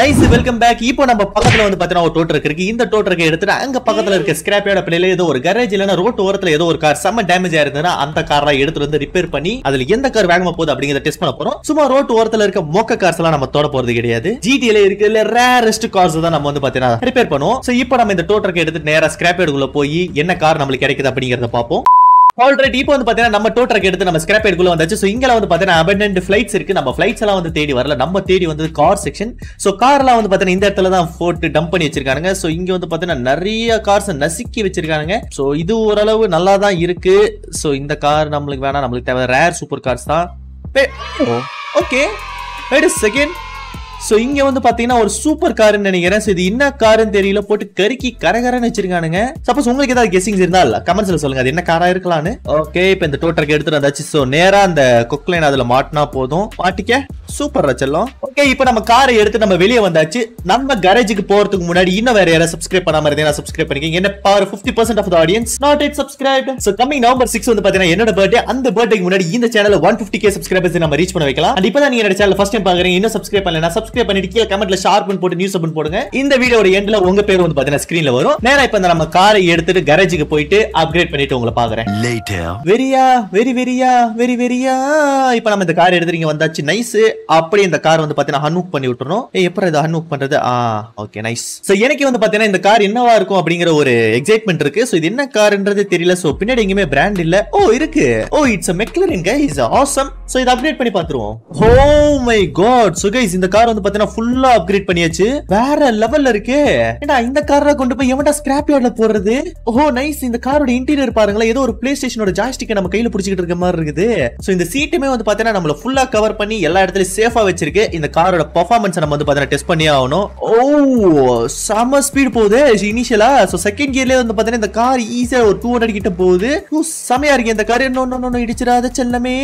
nice welcome back இப்போ நம்ம பக்கத்துல வந்து பாத்தீங்கன்னா ஒரு டோட்டர் இருக்கு இந்த டோட் எடுத்துட்டு அங்க பக்கத்துல இருக்க ஸ்கிராப்பியோட பிள்ளையில ஏதோ ஒரு கேரேஜ் இல்லைன்னா ரோட்டு ஓரத்துல ஏதோ ஒரு கார் செம்ம டேமேஜ் ஆயிருந்ததுன்னா அந்த கார்லாம் எடுத்து வந்து ரிப்பேர் பண்ணி அதுல எந்த கார் வேகமா போகுது அப்படிங்கறத டெஸ்ட் பண்ண போறோம் சும்மா ரோட்டு ஓரத்துல இருக்க மொக்க கார்ஸ் எல்லாம் நம்ம தொட போறது கிடையாது ஜிடில இருக்கிற ரேரஸ்ட் கார்ஸ் தான் நம்ம வந்து பாத்தீங்கன்னா ரிப்பேர் பண்ணுவோம் சோ இப்போ நம்ம இந்த டோட் எடுத்து எடுத்துட்டு நேரா ஸ்கிராப்பியோட போய் என்ன கார் நம்மளுக்கு கிடைக்குது அப்படிங்கறத பாப்போம் ஆல்ரைட் இப்போ வந்து பாத்தீங்கன்னா நம்ம டோட்டரக்கு எடுத்து நம்ம ஸ்கிராப் எடுக்குள்ள வந்தாச்சு ஸோ இங்கே வந்து பாத்தீங்கன்னா அபண்டன்ட் ஃபிளைட்ஸ் இருக்கு நம்ம ஃபிளைட்ஸ் எல்லாம் வந்து தேடி வரல நம்ம தேடி வந்து கார் செக்ஷன் ஸோ கார்லாம் வந்து பாத்தீங்கன்னா இந்த இடத்துல தான் போட்டு டம்ப் பண்ணி வச்சிருக்காங்க ஸோ இங்க வந்து பாத்தீங்கன்னா நிறைய கார்ஸ் நசுக்கி வச்சிருக்காங்க ஸோ இது ஓரளவு நல்லா தான் இருக்கு ஸோ இந்த கார் நம்மளுக்கு வேணா நம்மளுக்கு தேவை ரேர் சூப்பர் கார்ஸ் தான் ஓகே வெயிட் செகண்ட் ஸோ இங்கே வந்து பார்த்தீங்கன்னா ஒரு சூப்பர் கார்னு நினைக்கிறேன் ஸோ இது என்ன காருன்னு தெரியல போட்டு கருக்கி கரகரன்னு வச்சிருக்கானுங்க சப்போஸ் உங்களுக்கு ஏதாவது கெஸிங்ஸ் இருந்தால் கமெண்ட்ஸ்ல சொல்லுங்க அது என்ன காரா இருக்கலாம்னு ஓகே இப்போ இந்த டோட்டருக்கு எடுத்துட்டு வந்தாச்சு ஸோ நேராக அந்த கொக்லைன் அதில் மாட்டினா போதும் மாட்டிக்க சூப்பர் ரச்சலம் ஓகே இப்போ நம்ம காரை எடுத்து நம்ம வெளியே வந்தாச்சு நம்ம கரேஜுக்கு போறதுக்கு முன்னாடி இன்னும் வேற யாராவது சப்ஸ்கிரைப் பண்ணாம இருந்தீங்கன்னா சப்ஸ்கிரைப் பண்ணிக்கங்க என்ன power fifty percent of audience not it subscribe so coming November six வந்து பாத்தீங்கன்னா என்னோட பர்த்டே அந்த பர்த்டேக்கு முன்னாடி இந்த channel one fifty K subscribers நம்ம ரீச் பண்ண வைக்கலாம் அண்ட் இப்போ தான் நீங்க என்னோட சேனல் ஃபர்ஸ்ட் டைம் பாக்குறீங்க இன்னும் சப்ஸ்கிரைப் பண்ணலனா சப்ஸ்கிரைப் பண்ணிட்டு கீழே கமெண்ட்ல ஷார்ப் போட்டு நியூஸ் அப்டேட் போடுங்க இந்த வீடியோட எண்ட்ல உங்க பேர் வந்து பாத்தீங்கன்னா ஸ்கிரீன்ல வரும் நேரா இப்போ நம்ம காரை எடுத்துட்டு கரேஜுக்கு போயிட்டு அப்கிரேட் பண்ணிட்டு உங்களை பாக்குறேன் வெரியா வெரி வெரியா வெரி வெரியா இப்போ நம்ம இந்த கார் எடுத்துறீங்க வந்தாச்சு நைஸ் அப்படியே இந்த கார் வந்து பாத்தீங்கன்னா ஹன்வூக் பண்ணி விட்டுறோம் ஏ எப்போ இதை ஹன்வூக் பண்றது ஆ ஓகே நைஸ் சோ எனக்கு வந்து பாத்தீங்கன்னா இந்த கார் என்னவா இருக்கும் அப்படிங்கிற ஒரு எக்ஸைட்மெண்ட் இருக்கு சோ இது என்ன கார்ன்றது தெரியல சோ பின்னாடி எங்கேயுமே பிராண்ட் இல்ல ஓ இருக்கு oh it's a McLaren is awesome so இதை அப்டேட் பண்ணி பார்த்துருவோம் oh my god so guys இந்த கார் வந்து பாத்தீங்கன்னா ஃபுல்லா அப்கிரேட் பண்ணியாச்சு வேற லெவல்ல இருக்கு ஏன்னா இந்த கார கொண்டு போய் எவன்டா ஸ்கிராப் யார்ட்ல போடுறது ஓ நைஸ் இந்த காரோட இன்டீரியர் பாருங்களேன் ஏதோ ஒரு பிளே ஸ்டேஷனோட ஜாய்ஸ்டிக்கை நம்ம கையில புடிச்சிட்டு இருக்க மாதிரி இருக்குது சோ இந்த சீட்டுமே வந்து பாத்தீங்கன்னா நம்மள ஃபுல்லா கவர் பண்ணி எல்லா இடத்துலயும் சேஃபாக வச்சிருக்கு இந்த காரோட பெர்ஃபார்மன்ஸ் நம்ம வந்து பார்த்தீங்கன்னா டெஸ்ட் பண்ணி ஆகணும் ஓ சம ஸ்பீட் போகுது இனிஷியலா ஸோ செகண்ட் கியர்லயே வந்து பார்த்தீங்கன்னா இந்த கார் ஈஸியாக ஒரு டூ ஹண்ட்ரட் கிட்ட போகுது oh, செமையாக இருக்கு இந்த கார் இன்னொன்னு இடிச்சிடாத செல்லமே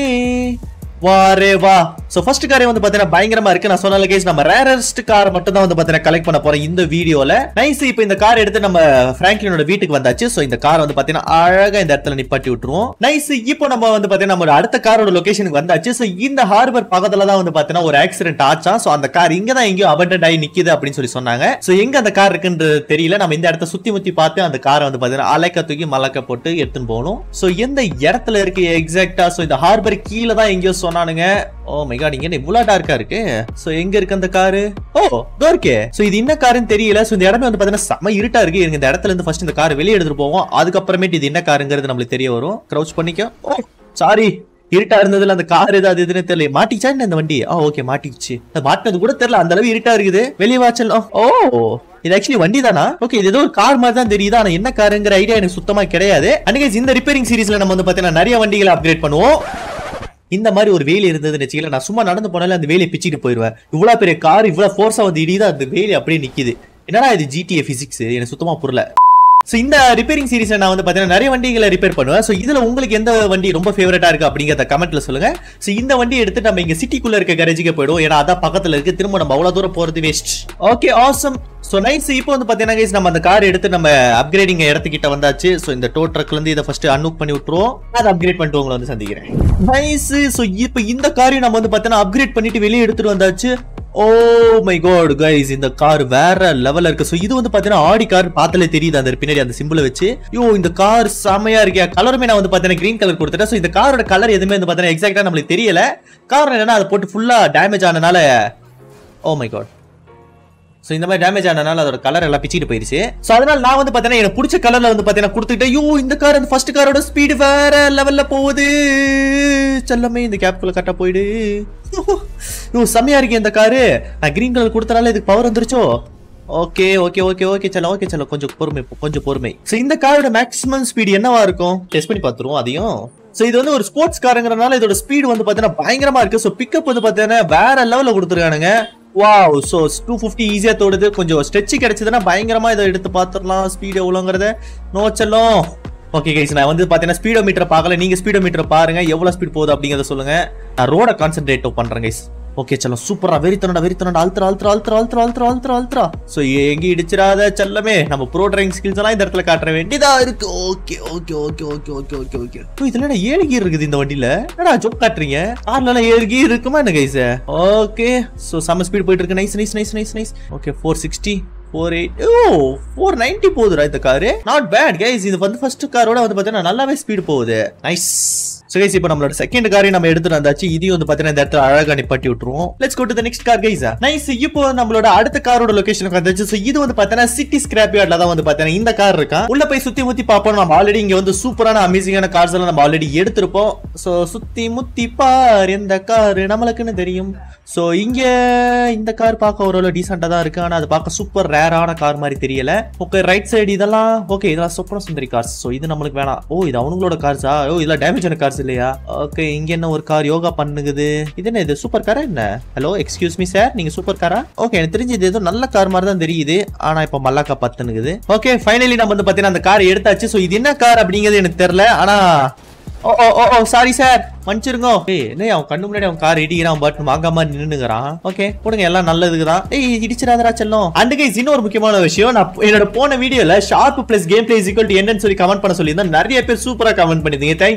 வாரே வா ஸோ ஃபர்ஸ்ட் காரே வந்து பார்த்தீங்கன்னா பயங்கரமா இருக்கு நான் சொன்ன கேஸ் நம்ம ரேரஸ்ட் கார் மட்டும் தான் வந்து பார்த்தீங்கன்னா கலெக்ட் பண்ண போறோம் இந்த வீடியோல நைஸ் இப்போ இந்த கார் எடுத்து நம்ம ஃப்ராங்க்லினோட வீட்டுக்கு வந்தாச்சு ஸோ இந்த கார் வந்து பார்த்தீங்கன்னா அழகா இந்த இடத்துல நிப்பாட்டி விட்டுருவோம் நைஸ் இப்போ நம்ம வந்து பார்த்தீங்கன்னா நம்ம அடுத்த காரோட லொகேஷனுக்கு வந்தாச்சு ஸோ இந்த ஹார்பர் பக்கத்துல தான் வந்து பார்த்தீங்கன்னா ஒரு ஆக்சிடென்ட் ஆச்சா ஸோ அந்த கார் இங்க தான் எங்கேயோ அபண்டன்ட் ஆகி நிக்குது அப்படின்னு சொல்லி சொன்னாங்க ஸோ எங்க அந்த கார் இருக்குன்றது தெரியல நம்ம இந்த இடத்த சுத்தி முத்தி பார்த்து அந்த காரை வந்து பார்த்தீங்கன்னா அலைக்க தூக்கி மலக்க போட்டு எடுத்துன்னு போகணும் ஸோ எந்த இடத்துல இருக்கு எக்ஸாக்டா ஸோ இந்த ஹார்பர் கீழே தான் எங்கேயோ சொன்னானுங்க ஓ மைகாட் இங்க இவ்வளோ டார்க்கா இருக்கு ஸோ எங்க இருக்கு அந்த காரு ஓ தோர்க்கே ஸோ இது என்ன காருன்னு தெரியல ஸோ இந்த இடமே வந்து பார்த்தீங்கன்னா செம இருட்டா இருக்கு இந்த இடத்துல இருந்து ஃபர்ஸ்ட் இந்த கார் வெளியே எடுத்துட்டு போவோம் அதுக்கப்புறமேட்டு இது என்ன காருங்கிறது நம்மளுக்கு தெரிய வரும் க்ரௌச் பண்ணிக்க ஓ சாரி இருட்டா இருந்ததுல அந்த கார் ஏதாவது எதுன்னு தெரியல மாட்டிச்சா என்ன இந்த வண்டி ஆ ஓகே மாட்டிச்சு மாட்டினது கூட தெரியல அந்த அளவு இருட்டா இருக்குது வெளியே வாச்சல் ஓ இது ஆக்சுவலி வண்டி தானா ஓகே இது ஏதோ ஒரு கார் மாதிரி தான் தெரியுது ஆனா என்ன காருங்கிற ஐடியா எனக்கு சுத்தமா கிடையாது அன்னைக்கு இந்த ரிப்பேரிங் சீரீஸ்ல நம்ம வந்து பாத்தீங்கன்னா நிறைய வண்டிகளை அப்கிரேட் பண்ணுவோம் இந்த மாதிரி ஒரு வேலி இருந்ததுன்னு வச்சுக்கல நான் சும்மா நடந்து போனாலே அந்த வேலையை பிச்சுட்டு போயிடுவேன் இவ்வளோ பெரிய கார் இவ்வளோ ஃபோர்ஸாக வந்து இடிதான் அந்த வேலி அப்படியே நிற்கிது என்னடா இது ஜிடிஏ ஃபிசிக்ஸ் எனக்கு சுத்தமாக புரியல ஸோ இந்த ரிப்பேரிங் சீரீஸில் நான் வந்து பார்த்தீங்கன்னா நிறைய வண்டிகளை ரிப்பேர் பண்ணுவேன் ஸோ இதில் உங்களுக்கு எந்த வண்டி ரொம்ப ஃபேவரட்டாக இருக்குது அப்படிங்கிறத கமெண்ட்டில் சொல்லுங்கள் ஸோ இந்த வண்டி எடுத்து நம்ம இங்கே சிட்டிக்குள்ளே இருக்க கரேஜுக்கு போயிடும் ஏன்னா அதான் பக்கத்தில் இருக்குது திரும்ப நம்ம அவ்வளோ தூரம் போகிறது waste okay awesome so nice இப்போ வந்து பார்த்தீங்கன்னா கைஸ் நம்ம அந்த கார் எடுத்து நம்ம அப்கிரேடிங் இடத்துக்கிட்ட வந்தாச்சு ஸோ இந்த டோ ட்ரக்லேருந்து இதை ஃபஸ்ட்டு அன்லூக் பண்ணி விட்டுருவோம் அதை அப்கிரேட் பண்ணிட்டு உங்களை வந்து சந்திக்கிறேன் நைஸ் ஸோ இப்போ இந்த காரையும் நம்ம வந்து பார்த்தீங்கன்னா அப்கிரேட் பண்ணிட்டு வெளியே எடுத்துகிட்டு வந்தாச்சு ஓ மை காட் கைஸ் இந்த கார் வேற லெவல்ல இருக்கு ஸோ இது வந்து பாத்தீங்கன்னா ஆடி கார் பார்த்தாலே தெரியுது அந்த பின்னாடி அந்த சிம்பிளை வச்சு யோ இந்த கார் செமையா இருக்கே கலருமே நான் வந்து பாத்தீங்கன்னா கிரீன் கலர் கொடுத்துட்டேன் ஸோ இந்த காரோட கலர் எதுவுமே வந்து பாத்தீங்கன்னா எக்ஸாக்டா நம்மளுக்கு தெரியல காரணம் என்னன்னா அதை போட்டு ஃபுல்லா டேமேஜ் ஆனனால ஓ மை காட் ஸோ இந்த மாதிரி டேமேஜ் ஆனனால அதோட கலர் எல்லாம் பிச்சுட்டு போயிருச்சு ஸோ அதனால நான் வந்து பார்த்தீங்கன்னா எனக்கு பிடிச்ச கலரில் வந்து பார்த்தீங்கன்னா கொடுத்துட்டேன் ஐயோ இந்த கார் அந்த ஃபர்ஸ்ட் காரோட ஸ்பீடு வேற லெவலில் போகுது செல்லமே இந்த கேப்குள்ளே கரெக்டாக போயிடு யூ செம்மையா இருக்கு இந்த காரு நான் கிரீன் கலர் கொடுத்தனால இதுக்கு பவர் வந்துருச்சோ ஓகே ஓகே ஓகே ஓகே சலோ ஓகே சலோ கொஞ்சம் பொறுமை கொஞ்சம் பொறுமை ஸோ இந்த காரோட மேக்ஸிமம் ஸ்பீடு என்னவா இருக்கும் டெஸ்ட் பண்ணி பார்த்துருவோம் அதையும் ஸோ இது வந்து ஒரு ஸ்போர்ட்ஸ் காரங்கிறனால இதோட ஸ்பீடு வந்து பார்த்தீங்கன்னா பயங்கரமா இருக்கு ஸோ பிக்கப் வந்து பார்த்தீங்கன்னா வேற லெவலில் கொடுத்துருக்கானுங்க வாவ் ஸோ டூ ஃபிஃப்டி ஈஸியாக தோடுது கொஞ்சம் ஸ்ட்ரெச்சு கிடைச்சதுன்னா பயங்கரமாக இதை எடுத்து பார்த்துடலாம் ஸ்பீடு எவ்வளோங்கிறத நோச்சலும் ஓகே கைஸ் நான் வந்து பார்த்தீங்கன்னா ஸ்பீடோ மீட்டரை பார்க்கல நீங்கள் ஸ்பீடோ மீட்டரை பாருங்கள் எவ்வளோ ஸ்பீட் போகுது அப்படிங்கிறத சொல்லுங்கள் நான் ரோட கான்சென்ட்ரேட் பண்ணுறேன் கைஸ் ஓகே செல்லம் சூப்பரா வெறித்தனடா வெறித்தனடா அல்த்ரா அல்த்ரா அல்த்ரா அல்த்ரா அல்த்ரா அல்த்ரா அல்த்ரா சோ எங்க இடிச்சிடாத செல்லமே நம்ம ப்ரோ டிரைவிங் ஸ்கில்ஸ் எல்லாம் இந்த இடத்துல காட்ட வேண்டியதா இருக்கு okay okay okay okay okay okay okay so இதுல ஏழு கீர் இருக்குது இந்த வண்டியில என்னடா ஜோக் காட்டுறீங்க எல்லாம் ஏழு கீர் இருக்குமா என்ன கைஸ் ஓகே ஸோ செம்ம ஸ்பீட் போயிட்டு இருக்கு nice nice nice nice nice okay four sixty four eight oh four ninety போகுதுடா இந்த காரு நாட் பேட் கைஸ் இது வந்து ஃபர்ஸ்ட் காரோட வந்து பார்த்தீங்கன்னா நல்லாவே ஸ்பீடு போகுது நைஸ் ஸோ கைஸ் இப்போ நம்மளோட செகண்ட் காரையும் நம்ம எடுத்துட்டு வந்தாச்சு இதையும் வந்து பார்த்தீங்கன்னா இந்த இடத்துல அழகாக நிப்பாட்டி விட்டுருவோம் let's go to next car guys nice இப்போ நம்மளோட அடுத்த காரோட லொகேஷனுக்கு வந்தாச்சு ஸோ இது வந்து பார்த்தீங்கன்னா சிட்டி ஸ்கிராப் யார்டில் தான் வந்து பார்த்தீங்கன்னா இந்த கார் இருக்கா உள்ள போய் சுற்றி முத்தி பார்ப்போம் நம்ம ஆல்ரெடி இங்கே வந்து சூப்பரான அமேசிங்கான கார்ஸ் எல்லாம் நம்ம ஆல்ரெடி எடுத்திருப்போம் ஸோ சுற்றி முத்தி பார் இந்த கார் நம்மளுக்குன்னு தெரியும் ஸோ இங்கே இந்த கார் பார்க்க ஓரளவு டீசெண்டாக தான் இருக்கு ஆனால் அது பார்க்க சூப்பர் ரேரான கார் மாதிரி தெரியல ஓகே ரைட் சைடு இதெல்லாம் ஓகே இதெல்லாம் சூப்பராக சுந்தரி கார்ஸ் ஸோ இது நம்மளுக்கு வேணாம் ஓ இது அவங்களோட கார்ஸா ஓ இதெல்லாம் டேமேஜான கார்ஸ் இல்லையா ஓகே இங்க என்ன ஒரு கார் யோகா பண்ணுகுது இது என்ன இது சூப்பர் காரா என்ன ஹலோ எக்ஸ்கியூஸ் மீ சார் நீங்க சூப்பர் காரா ஓகே எனக்கு தெரிஞ்சு இது ஏதோ நல்ல கார் மாதிரி தான் தெரியுது ஆனா இப்ப மல்லாக்கா பத்துனுக்குது ஓகே ஃபைனலி நம்ம வந்து பாத்தீங்கன்னா அந்த கார் எடுத்தாச்சு சோ இது என்ன கார் அப்படிங்கிறது எனக்கு தெரியல ஆனா ஓ ஓ ஓ சாரி சார் அவன் முன்னாடி அவன் கார் இடிக்கிறான் பட் ஓகே எல்லாம் தான் ஏய் அண்ட் இன்னொரு முக்கியமான விஷயம் நான் என்னோட போன ஷார்ப் பிளஸ் கமெண்ட் பண்ண சொல்லியிருந்தேன் நிறைய பேர் கமெண்ட் பண்ணிருந்தீங்க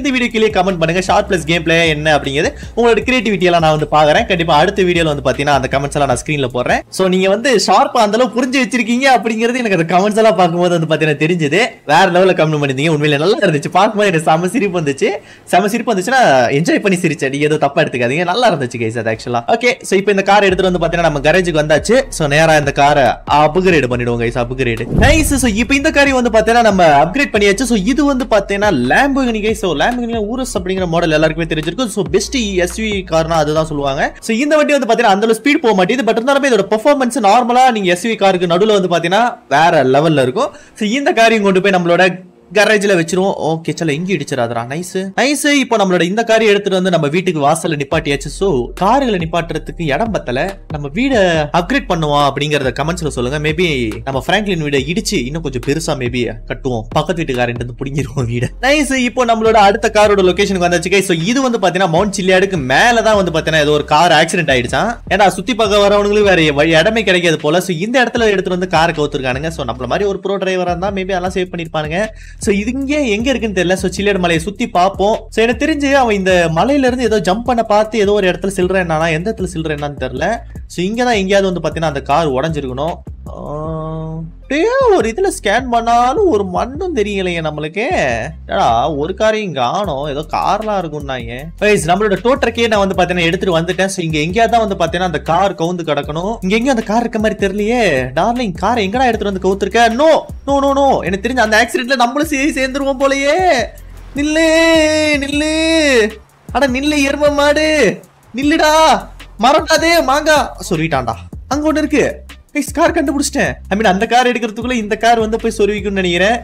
இந்த கமெண்ட் பண்ணுங்க கேம் என்ன உங்களோட நான் வந்து அடுத்த வந்து அந்த நான் போடுறேன் வந்து புரிஞ்சு அப்படிங்கிறது எனக்கு அந்த கமெண்ட்ஸ் எல்லாம் பார்க்கும்போது வந்து தெரிஞ்சது வேற லெவலில் கமெண்ட் பண்ணிருந்தீங்க உண்மையில இருந்துச்சு பார்க்கும்போது செம சிரிப்பு வந்துச்சு செம சிரிப்பு வந்துச்சுன்னா என்ஜாய் பண்ணி சிரிச்சேன் நீ ஏதோ தப்பா எடுத்துக்காதீங்க நல்லா இருந்துச்சு கைஸ் அது ஆக்சுவலா ஓகே சோ இப்போ இந்த கார் எடுத்துட்டு வந்து பாத்தீங்கன்னா நம்ம கரேஜுக்கு வந்தாச்சு ஸோ நேரா இந்த காரை அப்கிரேட் பண்ணிடுவோம் கைஸ் அப்கிரேட் நைஸ் ஸோ இப்போ இந்த காரை வந்து பாத்தீங்கன்னா நம்ம அப்கிரேட் பண்ணியாச்சு ஸோ இது வந்து பாத்தீங்கன்னா லேம்புகினி கைஸ் ஸோ லேம்புகினி ஊரஸ் அப்படிங்கிற மாடல் எல்லாருக்குமே தெரிஞ்சிருக்கும் ஸோ பெஸ்ட் எஸ்வி கார்னா அதுதான் சொல்லுவாங்க ஸோ இந்த வண்டி வந்து பாத்தீங்கன்னா அந்த ஸ்பீட் போக மாட்டேது பட் இருந்தாலுமே இதோட பெர்ஃபார்மன்ஸ் நார்மலா நீங்க எஸ்வி காருக்கு நடுவில் வந்து பாத்தீங்கன்னா வேற லெவல்ல இருக்கும் ஸோ இந்த காரியம் கொண்டு போய் நம்மளோட கரேஜ்ல வச்சிருவோம் ஓகே சல இங்கே இடிச்சிடாதரா நைஸ் நைஸ் இப்போ நம்மளோட இந்த காரை எடுத்துட்டு வந்து நம்ம வீட்டுக்கு வாசல்ல நிப்பாட்டியாச்சு சோ கார்களை நிப்பாட்டுறதுக்கு இடம் பத்தல நம்ம வீட அப்கிரேட் பண்ணுவோம் அப்படிங்கறத கமெண்ட்ஸ்ல சொல்லுங்க மேபி நம்ம பிராங்க்லின் வீட இடிச்சு இன்னும் கொஞ்சம் பெருசா மேபி கட்டுவோம் பக்கத்து வீட்டுக்காரன் புடிங்கிருவோம் வீட நைஸ் இப்போ நம்மளோட அடுத்த காரோட லொகேஷனுக்கு வந்தாச்சு சோ இது வந்து பாத்தீங்கன்னா மவுண்ட் சில்லியாடுக்கு தான் வந்து பாத்தீங்கன்னா ஏதோ ஒரு கார் ஆக்சிடென்ட் ஆயிடுச்சான் ஏன்னா சுத்தி பார்க்க வரவங்களுக்கு வேற வழி இடமே கிடைக்காது போல சோ இந்த இடத்துல எடுத்துட்டு வந்து காரை கவுத்துருக்கானுங்க சோ நம்மள மாதிரி ஒரு ப்ரோ டிரைவரா இருந்தா மேபி அதெல்லாம் சேவ் பண்ணிருப்பானுங்க ஸோ இது இங்கே எங்க இருக்குன்னு தெரியல ஸோ சில்லியட் மலையை சுத்தி பார்ப்போம் ஸோ எனக்கு தெரிஞ்சு அவன் இந்த மலையில இருந்து ஏதோ ஜம்ப் பண்ண பார்த்து ஏதோ ஒரு இடத்துல சில்றேன் எந்த இடத்துல என்னன்னு தெரியல ஸோ இங்கே தான் எங்கேயாவது வந்து பார்த்தீங்கன்னா அந்த கார் உடஞ்சிருக்கணும் அப்படியே ஒரு இதுல ஸ்கேன் பண்ணாலும் ஒரு மண்ணும் தெரியலையே நம்மளுக்கு ஏடா ஒரு காரையும் காணும் ஏதோ கார்லாம் இருக்கும் வைஸ் நம்மளோட டோட்டருக்கே நான் வந்து பாத்தீங்கன்னா எடுத்துட்டு வந்துட்டேன் ஸோ இங்க எங்கேயாவது வந்து பாத்தீங்கன்னா அந்த கார் கவுந்து கிடக்கணும் இங்க எங்கேயும் அந்த கார் இருக்க மாதிரி தெரியலையே டார்லிங் கார் எங்கடா எடுத்துட்டு வந்து கவுத்துருக்க நோ நோ நோ நோ எனக்கு தெரிஞ்ச அந்த ஆக்சிடென்ட்ல நம்மளும் சேர்ந்து சேர்ந்துருவோம் போலயே நில்லு நில்லு அட நில்லு எரும மாடு நில்லுடா மறந்தாதே மாங்கா சொல்லிட்டான்டா அங்க ஒண்ணு இருக்கு கைஸ் கார் கண்டுபிடிச்சிட்டேன் ஐ மீன் அந்த கார் எடுக்கிறதுக்குள்ள இந்த கார் வந்து போய் சொருவிக்கும்னு நினைக்கிறேன்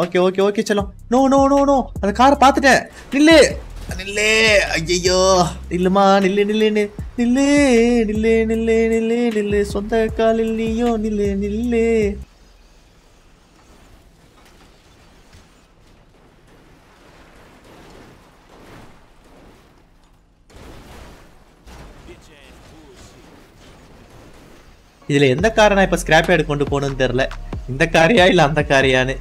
ஓகே ஓகே ஓகே செல்லம் நோ நோ நோ நோ அந்த காரை பார்த்துட்டேன் நில்லு நில்லு ஐயோ நில்லுமா நில்லு நில்லு நில்லு நில்லு நில்லு நில்லு நில்லு சொந்த காலில் நீயோ நில்லு நில்லு இதுல எந்த காரனா இப்போ இப்ப ஸ்கிராப் யார்டு கொண்டு போகணும்னு தெரியல இந்த காரியா இல்லை அந்த காரியான்னு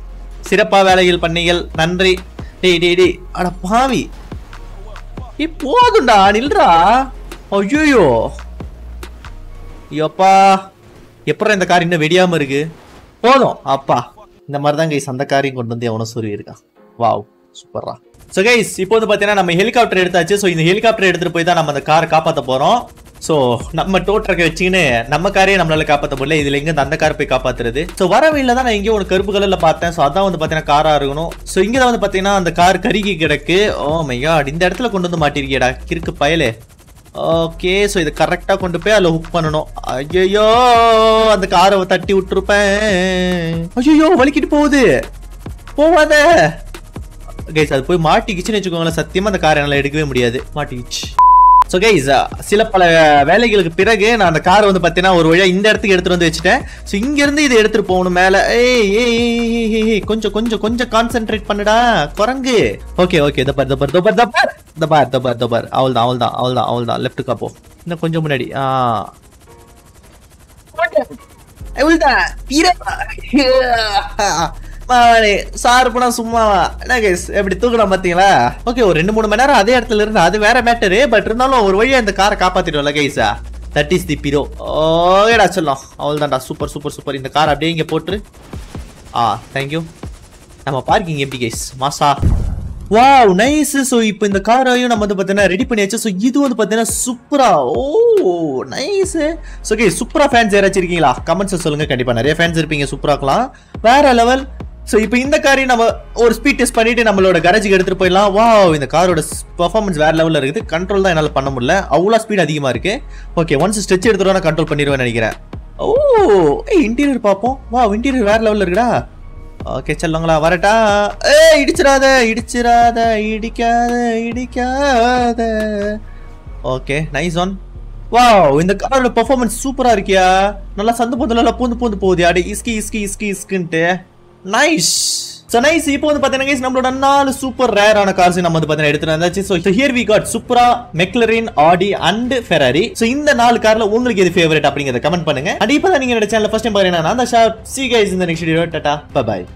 சிறப்பாக வேலைகள் பண்ணீங்கள் நன்றி டேய் டே டே அட பாவி ஏ போதும்டா நில்றா ஐயோயோ ஐயோப்பா எப்பறம் இந்த கார் இன்னும் வெடியாமல் இருக்கு போதும் அப்பா இந்த மாதிரி தான் கைஸ் அந்த காரையும் கொண்டு வந்து எவனோ சொல்லி இருக்கான் வாவ் சூப்பர்ரா ஸோ கைஸ் இப்போ வந்து பார்த்தீங்கன்னா நம்ம ஹெலிகாப்டர் எடுத்தாச்சு ஸோ இந்த ஹெலிகாப்டர் எடுத்துகிட்டு போய் தான் நம்ம அந்த காரை காப்பாற்ற போகிறோம் ஸோ நம்ம டோட்டரை வச்சுக்கின்னு நம்ம காரையே நம்மளால காப்பாற்ற முடியல இதில் எங்கே அந்த கார் போய் காப்பாற்றுறது ஸோ வர வழியில் தான் நான் எங்கேயோ ஒரு கருப்பு கலரில் பார்த்தேன் ஸோ அதான் வந்து பார்த்தீங்கன்னா காராக இருக்கணும் ஸோ இங்கே தான் வந்து பார்த்தீங்கன்னா அந்த கார் கருகி கிடக்கு ஓ oh மையா இந்த இடத்துல கொண்டு வந்து மாட்டிருக்கியடா கிறுக்கு பயலே ஓகே ஸோ இதை கரெக்டாக கொண்டு போய் அதில் ஹுக் பண்ணணும் ஐயோ அந்த காரை தட்டி விட்டுருப்பேன் ஐயோ வலிக்கிட்டு போகுது போவாத கேஸ் அது போய் மாட்டிக்கிச்சுன்னு வச்சுக்கோங்களேன் சத்தியமாக அந்த காரை என்னால் எடுக்கவே முடியாது மாட்டிக்கிச்சு ஸோ கைஸ் uh, சில பல வேலைகளுக்கு பிறகு நான் அந்த கார் வந்து பார்த்தீங்கன்னா ஒரு வழியாக இந்த இடத்துக்கு எடுத்துகிட்டு வந்து வச்சுட்டேன் ஸோ இங்கேருந்து இதை எடுத்துகிட்டு போகணும் மேலே ஏ ஏய் கொஞ்சம் கொஞ்சம் கொஞ்சம் கான்சென்ட்ரேட் பண்ணுடா குரங்கு ஓகே ஓகே தப்பார் தப்பார் தப்பார் தப்பார் தப்பார் தப்பார் தப்பார் அவள் தான் அவள் தான் அவள் தான் அவள் தான் லெஃப்ட்டுக்கா போ இன்னும் கொஞ்சம் முன்னாடி ஆ அவள் தான் மாவானே சார்புனா சும்மாவா என்ன கைஸ் எப்படி தூக்கணும் பாத்தீங்களா ஓகே ஒரு ரெண்டு மூணு மணி நேரம் அதே இடத்துல இருந்து அது வேற மேட்டரு பட் இருந்தாலும் ஒரு வழியா இந்த காரை காப்பாத்திட்டோம்ல கைஸா தட் இஸ் தி பீரோ ஓகேடா சொல்லலாம் அவள் தான்டா சூப்பர் சூப்பர் சூப்பர் இந்த கார் அப்படியே இங்கே போட்டுரு ஆ தேங்க்யூ நம்ம பார்க்கிங் எப்படி கைஸ் மாசா வா நைஸ் ஸோ இப்போ இந்த காரையும் நம்ம வந்து பார்த்தீங்கன்னா ரெடி பண்ணியாச்சு ஸோ இது வந்து பார்த்தீங்கன்னா சூப்பரா ஓ நைஸ் ஓகே சூப்பராக ஃபேன்ஸ் யாராச்சும் இருக்கீங்களா கமெண்ட்ஸில் சொல்லுங்கள் கண்டிப்பாக நிறைய ஃபேன்ஸ் இருப்பீங்க சூப்பராக்கலாம் வேற லெவல் ஸோ இப்போ இந்த காரையும் நம்ம ஒரு ஸ்பீட் டெஸ்ட் பண்ணிட்டு நம்மளோட கரேஜுக்கு எடுத்துகிட்டு போயிடலாம் வா இந்த காரோட பர்ஃபார்மன்ஸ் வேறு லெவலில் இருக்குது கண்ட்ரோல் தான் என்னால் பண்ண முடியல அவ்வளோ ஸ்பீட் அதிகமாக இருக்குது ஓகே ஒன்ஸ் ஸ்ட்ரெச் எடுத்துகிட்டு நான் கண்ட்ரோல் பண்ணிடுவேன் நினைக்கிறேன் ஓ ஏ இன்டீரியர் பார்ப்போம் வா இன்டீரியர் வேறு லெவலில் இருக்குடா ஓகே செல்லுங்களா வரட்டா ஏ இடிச்சிடாத இடிச்சிடாத இடிக்காத இடிக்காத ஓகே நைஸ் ஒன் வா இந்த காரோட பர்ஃபார்மன்ஸ் சூப்பராக இருக்கியா நல்லா சந்து பந்தலாம் பூந்து பூந்து போகுது அடி இஸ்கி இஸ்கி இஸ்கி இஸ்கின்ட்டு நைஸ் ஸோ நைஸ் இப்போ வந்து பார்த்தீங்கன்னா நம்மளோட நாலு சூப்பர் ரேரான கார்ஸ் நம்ம வந்து பார்த்தீங்கன்னா எடுத்துட்டு வந்தாச்சு ஸோ ஹியர் வி காட் சூப்பரா McLaren Audi and Ferrari so இந்த நாலு கார்ல உங்களுக்கு எது ஃபேவரட் அப்படிங்கிறத கமெண்ட் பண்ணுங்க அண்ட் இப்போ நீங்க என்னோட சேனல் ஃபர்ஸ்ட் டைம் பாருங்க நான் தான் ஷாப் சி கைஸ் இந்த நெக்ஸ்ட் வீடியோ டாடா பாய்